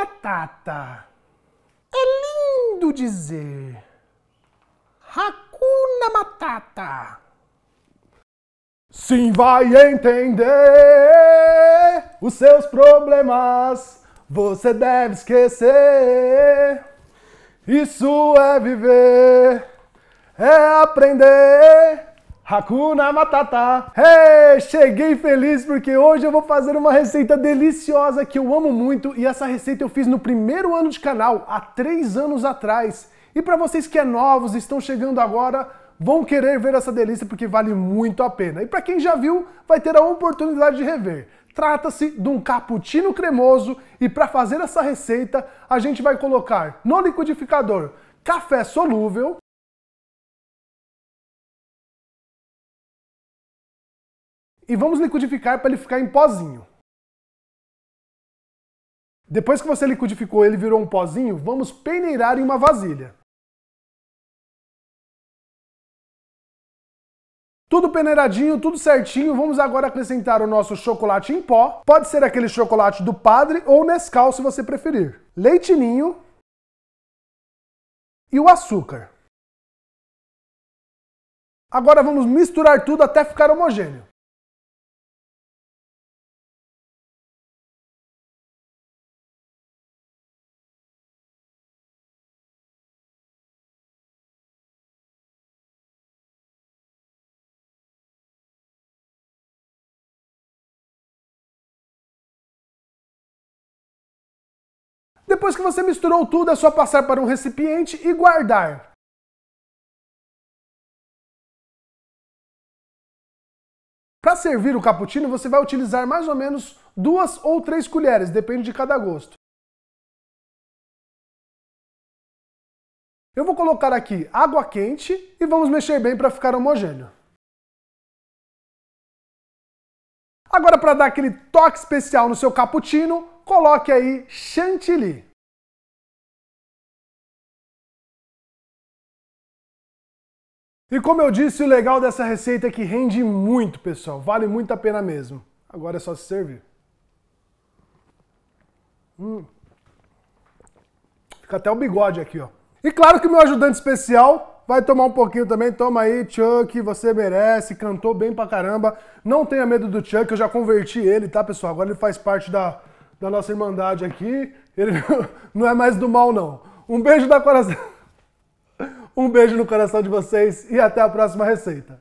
Matata. É lindo dizer Hakuna Matata. Sim, vai entender os seus problemas. Você deve esquecer. Isso é viver, é aprender. Hakuna Matata! Hey, cheguei feliz porque hoje eu vou fazer uma receita deliciosa que eu amo muito e essa receita eu fiz no primeiro ano de canal, há três anos atrás. E para vocês que é novos, estão chegando agora, vão querer ver essa delícia porque vale muito a pena. E para quem já viu, vai ter a oportunidade de rever. Trata-se de um cappuccino cremoso e para fazer essa receita, a gente vai colocar no liquidificador café solúvel, e vamos liquidificar para ele ficar em pozinho. Depois que você liquidificou ele virou um pozinho, vamos peneirar em uma vasilha. Tudo peneiradinho, tudo certinho, vamos agora acrescentar o nosso chocolate em pó. Pode ser aquele chocolate do padre ou Nescau, se você preferir. Leite ninho e o açúcar. Agora vamos misturar tudo até ficar homogêneo. Depois que você misturou tudo, é só passar para um recipiente e guardar. Para servir o cappuccino, você vai utilizar mais ou menos duas ou três colheres, depende de cada gosto. Eu vou colocar aqui água quente e vamos mexer bem para ficar homogêneo. Agora, para dar aquele toque especial no seu cappuccino, coloque aí chantilly. E como eu disse, o legal dessa receita é que rende muito, pessoal. Vale muito a pena mesmo. Agora é só se servir. Hum. Fica até o bigode aqui, ó. E claro que o meu ajudante especial vai tomar um pouquinho também. Toma aí, Chuck, você merece. Cantou bem pra caramba. Não tenha medo do Chuck, eu já converti ele, tá, pessoal? Agora ele faz parte da, da nossa Irmandade aqui, ele não é mais do mal, não. Um beijo da coração. Um beijo no coração de vocês e até a próxima receita.